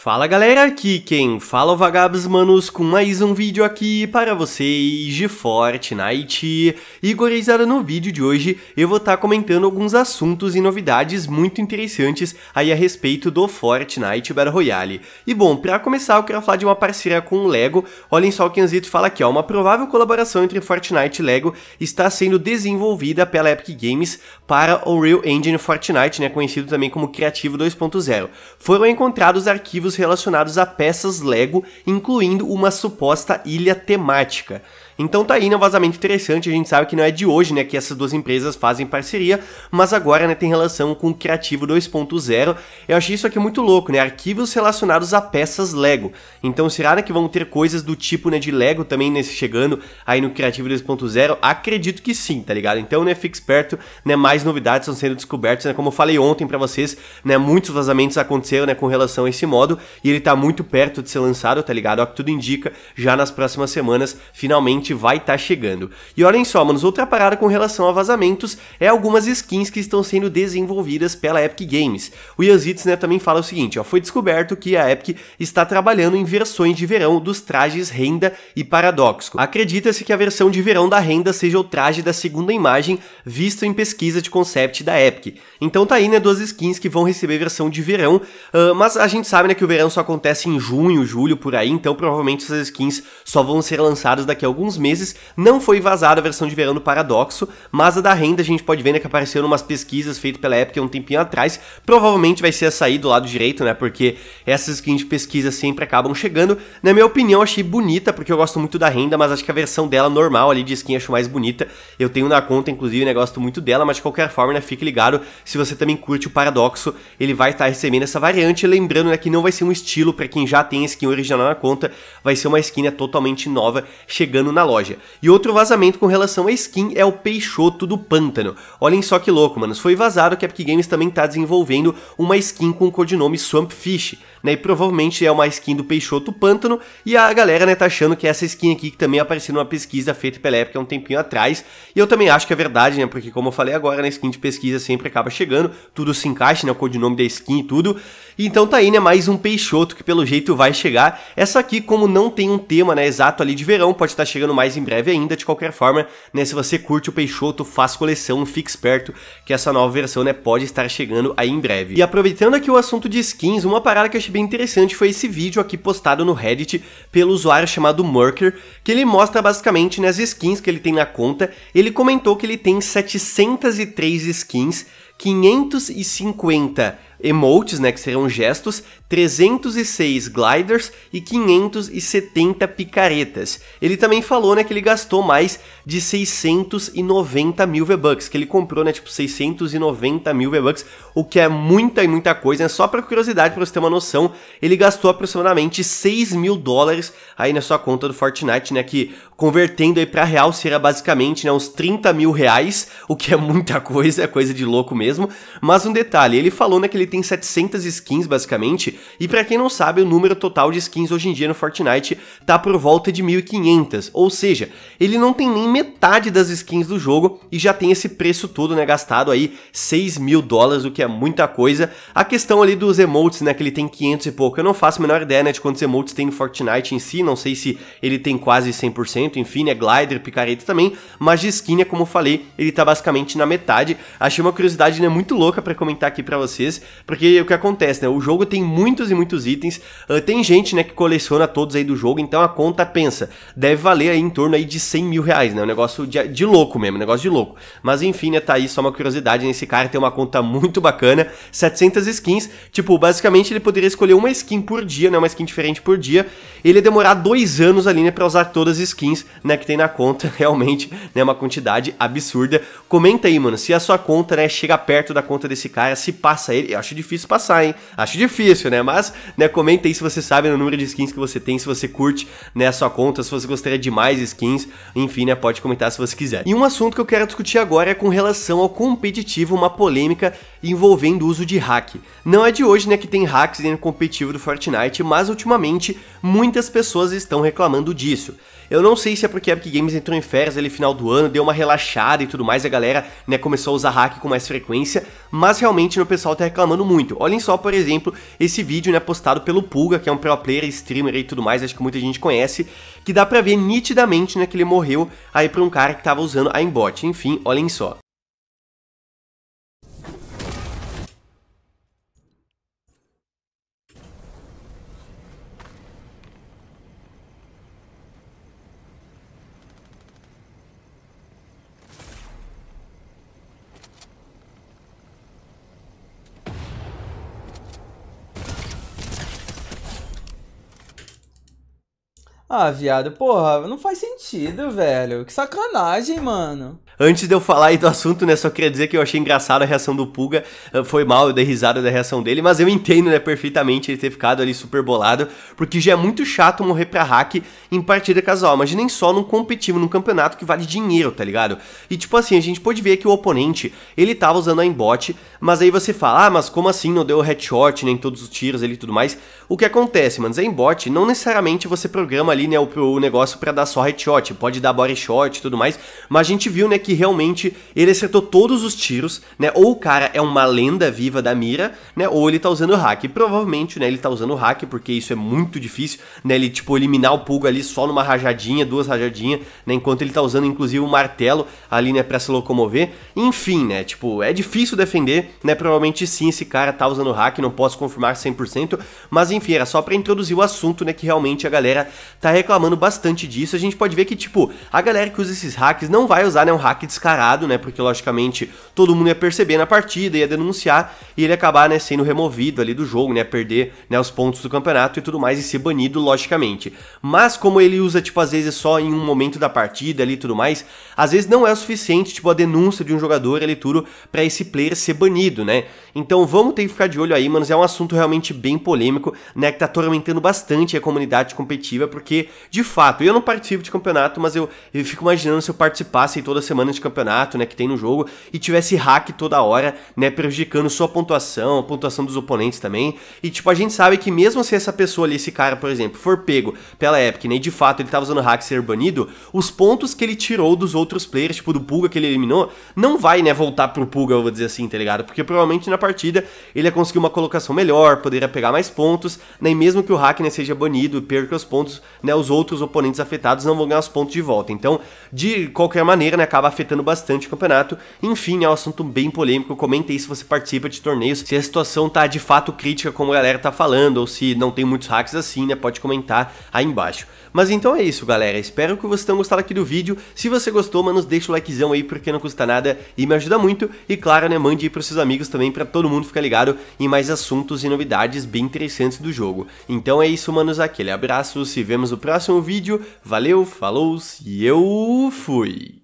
Fala galera, aqui quem fala é o Vagabos Manos com mais um vídeo aqui para vocês de Fortnite. E gorizada, no vídeo de hoje eu vou estar tá comentando alguns assuntos e novidades muito interessantes aí a respeito do Fortnite Battle Royale. E bom, para começar eu quero falar de uma parceria com o Lego, olhem só o que Anzito fala aqui ó, uma provável colaboração entre Fortnite e Lego está sendo desenvolvida pela Epic Games para o Real Engine Fortnite, né, conhecido também como Criativo 2.0. Foram encontrados arquivos relacionados a peças Lego, incluindo uma suposta ilha temática. Então tá aí, né, um vazamento interessante, a gente sabe que não é de hoje, né, que essas duas empresas fazem parceria, mas agora, né, tem relação com o Criativo 2.0. Eu achei isso aqui muito louco, né, arquivos relacionados a peças Lego. Então será né, que vão ter coisas do tipo, né, de Lego também nesse chegando aí no Criativo 2.0? Acredito que sim, tá ligado? Então, né, fique esperto, né, mais novidades estão sendo descobertas, né, como eu falei ontem para vocês, né, muitos vazamentos aconteceram, né, com relação a esse modo, e ele tá muito perto de ser lançado, tá ligado? Ao que tudo indica, já nas próximas semanas finalmente vai estar tá chegando. E olhem só, manos, outra parada com relação a vazamentos é algumas skins que estão sendo desenvolvidas pela Epic Games. O Yazits, né, também fala o seguinte, ó, foi descoberto que a Epic está trabalhando em versões de verão dos trajes renda e paradoxo. Acredita-se que a versão de verão da renda seja o traje da segunda imagem visto em pesquisa de concept da Epic. Então tá aí, né, duas skins que vão receber versão de verão, uh, mas a gente sabe, né, que o verão só acontece em junho, julho, por aí, então provavelmente essas skins só vão ser lançadas daqui a alguns meses. Não foi vazada a versão de verão do Paradoxo, mas a da renda a gente pode ver né, que apareceu umas pesquisas feitas pela Epic um tempinho atrás. Provavelmente vai ser a sair do lado direito, né? Porque essas skins de pesquisa sempre acabam chegando. Na minha opinião, achei bonita, porque eu gosto muito da renda, mas acho que a versão dela normal ali de skin acho mais bonita. Eu tenho na conta, inclusive, né? Gosto muito dela, mas de qualquer forma, né? Fique ligado. Se você também curte o Paradoxo, ele vai estar tá recebendo essa variante. Lembrando né, que não vai ser um estilo para quem já tem a skin original na conta, vai ser uma skin né, totalmente nova chegando na loja. E outro vazamento com relação à skin é o Peixoto do Pântano. Olhem só que louco, mano foi vazado que a Epic Games também está desenvolvendo uma skin com o codinome Swampfish, né? E provavelmente é uma skin do Peixoto Pântano, e a galera, né, tá achando que é essa skin aqui que também apareceu numa pesquisa feita pela Epic há um tempinho atrás, e eu também acho que é verdade, né? Porque como eu falei agora, na né, skin de pesquisa sempre acaba chegando, tudo se encaixa, né? O codinome da skin e tudo. Então tá aí, né, mais um Peixoto, que pelo jeito vai chegar. Essa aqui, como não tem um tema né, exato ali de verão, pode estar chegando mais em breve ainda, de qualquer forma, né? Se você curte o Peixoto, faz coleção, fique esperto que essa nova versão né, pode estar chegando aí em breve. E aproveitando aqui o assunto de skins, uma parada que eu achei bem interessante foi esse vídeo aqui postado no Reddit pelo usuário chamado Murker, que ele mostra basicamente né, as skins que ele tem na conta. Ele comentou que ele tem 703 skins, 550 emotes, né, que serão gestos, 306 gliders e 570 picaretas. Ele também falou, né, que ele gastou mais de 690 mil V-Bucks, que ele comprou, né, tipo 690 mil V-Bucks, o que é muita e muita coisa, né, só para curiosidade, para você ter uma noção, ele gastou aproximadamente 6 mil dólares aí na sua conta do Fortnite, né, que convertendo aí pra real seria basicamente, né, uns 30 mil reais, o que é muita coisa, é coisa de louco mesmo, mas um detalhe, ele falou, né, que ele tem 700 skins basicamente, e para quem não sabe, o número total de skins hoje em dia no Fortnite tá por volta de 1500, ou seja, ele não tem nem metade das skins do jogo e já tem esse preço todo, né, gastado aí 6 mil dólares, o que é muita coisa. A questão ali dos emotes, né, que ele tem 500 e pouco, eu não faço a menor ideia, né, de quantos emotes tem no Fortnite em si, não sei se ele tem quase 100%, enfim, né, glider, picareta também, mas de skin, né, como eu falei, ele tá basicamente na metade. Achei uma curiosidade, né, muito louca para comentar aqui para vocês, porque o que acontece, né? O jogo tem muitos e muitos itens. Uh, tem gente, né, que coleciona todos aí do jogo. Então a conta pensa, deve valer aí em torno aí de 100 mil reais, né? Um negócio de, de louco mesmo, um negócio de louco. Mas enfim, né, tá aí só uma curiosidade. Né? Esse cara tem uma conta muito bacana, 700 skins. Tipo, basicamente ele poderia escolher uma skin por dia, né? Uma skin diferente por dia. Ele ia demorar dois anos ali, né, pra usar todas as skins, né, que tem na conta. Realmente, né, uma quantidade absurda. Comenta aí, mano, se a sua conta, né, chega perto da conta desse cara, se passa ele. Eu acho Acho difícil passar, hein? Acho difícil, né? Mas, né, comenta aí se você sabe o número de skins que você tem, se você curte, né, a sua conta, se você gostaria de mais skins, enfim, né, pode comentar se você quiser. E um assunto que eu quero discutir agora é com relação ao competitivo, uma polêmica envolvendo o uso de hack. Não é de hoje, né, que tem hacks dentro do competitivo do Fortnite, mas ultimamente muitas pessoas estão reclamando disso. Eu não sei se é porque a Epic Games entrou em férias ali final do ano, deu uma relaxada e tudo mais, a galera né, começou a usar hack com mais frequência, mas realmente o pessoal tá reclamando muito. Olhem só, por exemplo, esse vídeo né, postado pelo Pulga, que é um pro player, streamer e tudo mais, acho que muita gente conhece, que dá pra ver nitidamente né, que ele morreu aí pra um cara que tava usando a Aimbot. Enfim, olhem só. Ah, viado, porra, não faz sentido, velho. Que sacanagem, mano. Antes de eu falar aí do assunto, né, só queria dizer que eu achei engraçada a reação do Puga. Ah, foi mal, eu dei risada da reação dele, mas eu entendo, né, perfeitamente ele ter ficado ali super bolado, porque já é muito chato morrer pra hack em partida casual, mas nem só num competitivo, num campeonato que vale dinheiro, tá ligado? E tipo assim, a gente pode ver que o oponente, ele tava usando a embot, mas aí você fala, ah, mas como assim não deu headshot, nem todos os tiros ali e tudo mais? O que acontece, mano, a embot, não necessariamente você programa ali ali, né, o, o negócio para dar só headshot, pode dar body shot e tudo mais, mas a gente viu, né, que realmente ele acertou todos os tiros, né, ou o cara é uma lenda viva da mira, né, ou ele tá usando hack, e provavelmente, né, ele tá usando hack, porque isso é muito difícil, né, ele, tipo, eliminar o pulgo ali só numa rajadinha, duas rajadinhas, né, enquanto ele tá usando, inclusive, o martelo ali, né, pra se locomover, enfim, né, tipo, é difícil defender, né, provavelmente sim, esse cara tá usando hack, não posso confirmar 100%, mas enfim, era só para introduzir o assunto, né, que realmente a galera tá tá reclamando bastante disso. A gente pode ver que, tipo, a galera que usa esses hacks não vai usar, né, um hack descarado, né, porque logicamente todo mundo ia perceber na partida, ia denunciar e ele acabar, né, sendo removido ali do jogo, né, perder, né, os pontos do campeonato e tudo mais e ser banido, logicamente. Mas como ele usa, tipo, às vezes só em um momento da partida ali e tudo mais, às vezes não é o suficiente, tipo, a denúncia de um jogador ali tudo para esse player ser banido, né? Então vamos ter que ficar de olho aí, mano é um assunto realmente bem polêmico, né, que tá atormentando bastante a comunidade competitiva, porque de fato, eu não participo de campeonato, mas eu, eu fico imaginando se eu participasse toda semana de campeonato, né, que tem no jogo, e tivesse hack toda hora, né, prejudicando sua pontuação, a pontuação dos oponentes também. E, tipo, a gente sabe que mesmo se essa pessoa ali, esse cara, por exemplo, for pego pela Epic, né, e de fato ele tava usando hack ser banido, os pontos que ele tirou dos outros players, tipo, do Pulga que ele eliminou, não vai, né, voltar pro Pulga, eu vou dizer assim, tá ligado? Porque provavelmente na partida ele ia conseguir uma colocação melhor, poderia pegar mais pontos, né, e mesmo que o hack, né, seja banido, perca os pontos, né, os outros oponentes afetados não vão ganhar os pontos de volta. Então, de qualquer maneira, né, acaba afetando bastante o campeonato. Enfim, é um assunto bem polêmico. Comente aí se você participa de torneios, se a situação tá de fato crítica, como a galera tá falando, ou se não tem muitos hacks assim, né? Pode comentar aí embaixo. Mas então é isso, galera. Espero que vocês tenham gostado aqui do vídeo. Se você gostou, mano, deixa o likezão aí, porque não custa nada e me ajuda muito. E claro, né, mande aí pros seus amigos também, para todo mundo ficar ligado em mais assuntos e novidades bem interessantes do jogo. Então é isso, manos. Aquele abraço, se vemos no próximo vídeo. Valeu, falou e eu fui!